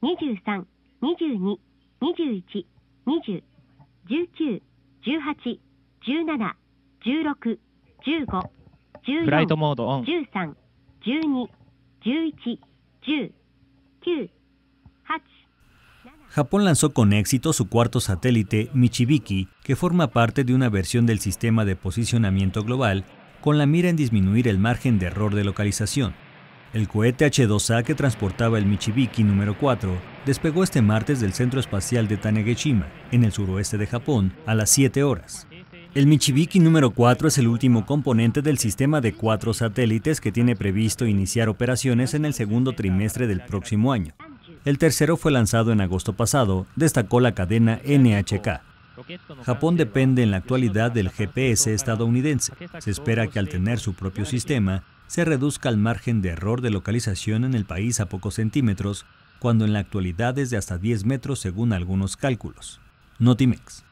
23, 22, 21, 20, 19, 18, 17, 16, 15, 13, 12, 11, 8, Japón lanzó con éxito su cuarto satélite, Michibiki, que forma parte de una versión del sistema de posicionamiento global con la mira en disminuir el margen de error de localización. El cohete H-2A que transportaba el Michibiki número 4 despegó este martes del Centro Espacial de Tanegashima, en el suroeste de Japón, a las 7 horas. El Michibiki número 4 es el último componente del sistema de cuatro satélites que tiene previsto iniciar operaciones en el segundo trimestre del próximo año. El tercero fue lanzado en agosto pasado, destacó la cadena NHK. Japón depende en la actualidad del GPS estadounidense. Se espera que al tener su propio sistema, se reduzca el margen de error de localización en el país a pocos centímetros, cuando en la actualidad es de hasta 10 metros según algunos cálculos. Notimex.